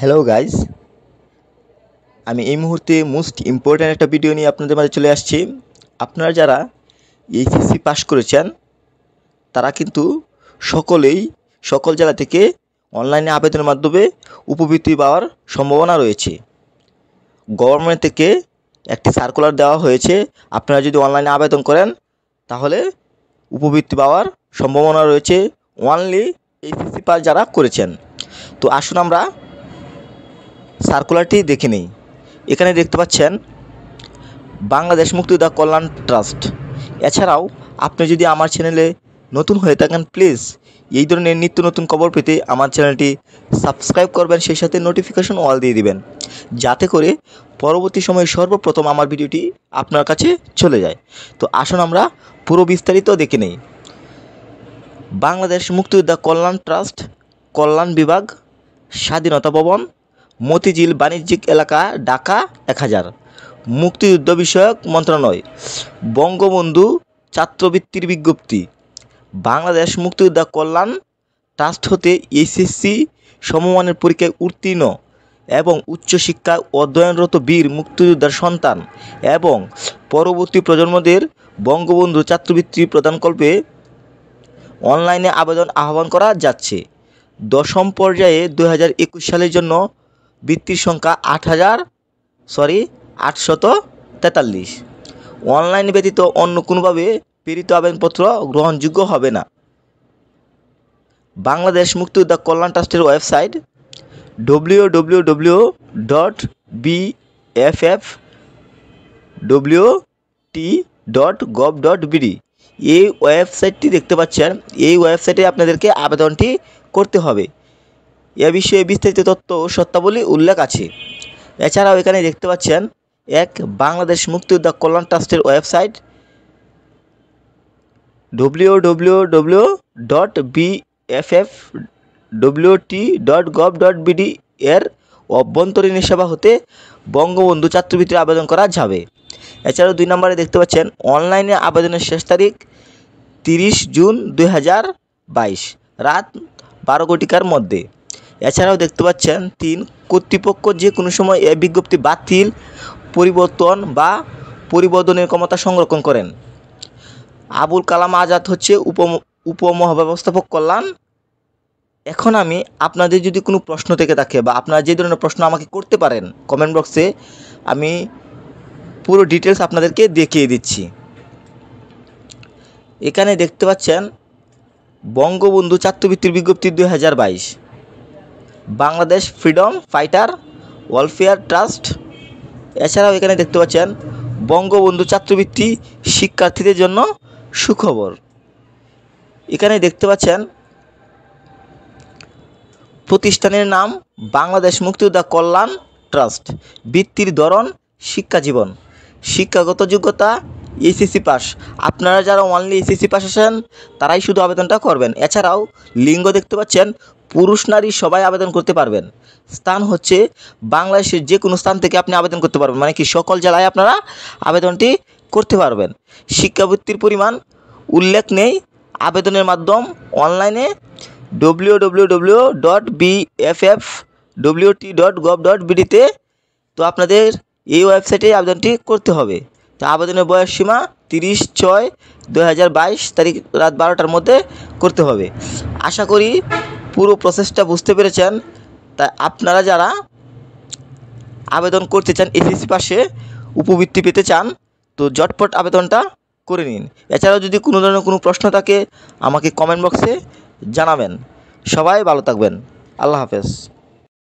hello guys আমি এই মুহূর্তে মোস্ট ইম্পর্ট্যান্ট একটা ভিডিও নিয়ে আপনাদের মাঝে চলে আসছি আপনারা যারা এইচএসসি পাশ করেছেন তারা কিন্তু সকলেই সকল জেলা থেকে অনলাইনে আবেদনের মাধ্যমে উপবৃত্তি পাওয়ার সম্ভাবনা রয়েছে গভর্নমেন্ট থেকে একটি সার্কুলার দেওয়া হয়েছে আপনারা যদি অনলাইনে আবেদন করেন তাহলে উপবৃত্তি পাওয়ার সম্ভাবনা রয়েছে অনলি এইচএসসি পাস যারা করেছেন তো আসুন আমরা সার্কুলারটি দেখে নিই এখানে দেখতে পাচ্ছেন বাংলাদেশ মুক্তিযোদ্ধা কল্যাণ ট্রাস্ট এছাড়াও আপনি যদি আমার চ্যানেলে নতুন হয়ে থাকেন প্লিজ এই ধরনের নিত্য নতুন খবর পেতে আমার চ্যানেলটি সাবস্ক্রাইব করবেন সেই সাথে নোটিফিকেশন অল দিয়ে দিবেন যাতে করে পরবর্তী সময়ে সর্বপ্রথম আমার ভিডিওটি আপনার কাছে চলে যায় তো আসুন আমরা পুরো বিস্তারিত দেখে নেই বাংলাদেশ মুক্তিযোদ্ধা কল্যাণ ট্রাস্ট কল্যাণ বিভাগ স্বাধীনতা ভবন মতিঝিল বাণিজ্যিক এলাকা ঢাকা এক হাজার মুক্তিযুদ্ধ বিষয়ক মন্ত্রণালয় বঙ্গবন্ধু ছাত্রবৃত্তির বিজ্ঞপ্তি বাংলাদেশ মুক্তিযোদ্ধা কল্যাণ ট্রাস্ট হতে এইচএসসি সমমানের পরীক্ষায় উত্তীর্ণ এবং উচ্চশিক্ষায় অধ্যয়নরত বীর মুক্তিযোদ্ধার সন্তান এবং পরবর্তী প্রজন্মদের বঙ্গবন্ধু ছাত্রবৃত্তি প্রদানকল্পে অনলাইনে আবেদন আহ্বান করা যাচ্ছে দশম পর্যায়ে দু সালের জন্য বৃত্তির সংখ্যা আট হাজার সরি আটশত তেতাল্লিশ অনলাইন ব্যতীত অন্য কোনোভাবে প্রেরিত আবেদনপত্র গ্রহণযোগ্য হবে না বাংলাদেশ মুক্তিযোদ্ধা কল্যাণ ট্রাস্টের website W W W dot B F F W T dot gov dot BD এই ওয়েবসাইটটি দেখতে পাচ্ছেন এই ওয়েবসাইটে আপনাদেরকে আবেদনটি করতে হবে এ বিষয়ে বিস্তারিত তথ্য ও সত্যাবলী উল্লেখ আছে এছাড়াও এখানে দেখতে পাচ্ছেন এক বাংলাদেশ মুক্তিযোদ্ধা কল্যাণ ট্রাস্টের website W W W dot BFF WT dot gov dot BD এর অভ্যন্তরীণ সেবা হতে বঙ্গবন্ধু ছাত্রবৃত্তির আবেদন করা যাবে এছাড়াও দুই নম্বরে দেখতে পাচ্ছেন অনলাইনে আবেদনের শেষ তারিখ তিরিশ জুন দুই রাত বারো কোটিকার মধ্যে এছাড়াও দেখতে পাচ্ছেন তিন কর্তৃপক্ষ যে কোনো সময় এ বিজ্ঞপ্তি বাতিল পরিবর্তন বা পরিবর্তনের ক্ষমতা সংরক্ষণ করেন আবুল কালাম আজাদ হচ্ছে উপ উপমহাব্যবস্থাপক কল্যাণ এখন আমি আপনাদের যদি কোনো প্রশ্ন থেকে থাকে বা আপনারা যে ধরনের প্রশ্ন আমাকে করতে পারেন কমেন্ট বক্সে আমি পুরো ডিটেলস আপনাদেরকে দেখিয়ে দিচ্ছি এখানে দেখতে পাচ্ছেন বঙ্গবন্ধু ছাত্রবৃত্তির বিজ্ঞপ্তি দুই Bangladesh freedom fighter welfare trust এছাড়াও এখানে দেখতে পাচ্ছেন বঙ্গবন্ধু ছাত্রবৃত্তি শিক্ষার্থীদের জন্য সুখবর এখানে দেখতে পাচ্ছেন প্রতিষ্ঠানের নাম বাংলাদেশ মুক্তিযোদ্ধা কল্যাণ ট্রাস্ট বৃত্তির ধরন শিক্ষা জীবন শিক্ষাগত যোগ্যতা এসএসসি e পাস আপনারা যারা অনলি এসএসসি পাস আসেন তারাই শুধু আবেদনটা করবেন এছাড়াও লিঙ্গ দেখতে পাচ্ছেন পুরুষ নারী সবাই আবেদন করতে পারবেন স্থান হচ্ছে বাংলাদেশের যে কোনো স্থান থেকে আপনি আবেদন করতে পারবেন মানে কি সকল জেলায় আপনারা আবেদনটি করতে পারবেন শিক্ষাবৃত্তির পরিমাণ উল্লেখ নেই আবেদনের মাধ্যম অনলাইনে W W W dot BFF dot dot তো আপনাদের এই ওয়েবসাইটে আবেদনটি করতে হবে তো আবেদনের বয়স সীমা তিরিশ ছয় দু তারিখ রাত বারোটার মধ্যে করতে হবে আশা করি পুরো প্রসেসটা বুঝতে পেরেছেন তাই আপনারা যারা আবেদন করতে চান এসএসসি পাশে উপবৃত্তি পেতে চান তো জটপট আবেদনটা করে নিন এছাড়াও যদি কোনো ধরনের কোনো প্রশ্ন থাকে আমাকে কমেন্ট বক্সে জানাবেন সবাই ভালো থাকবেন আল্লাহ হাফেজ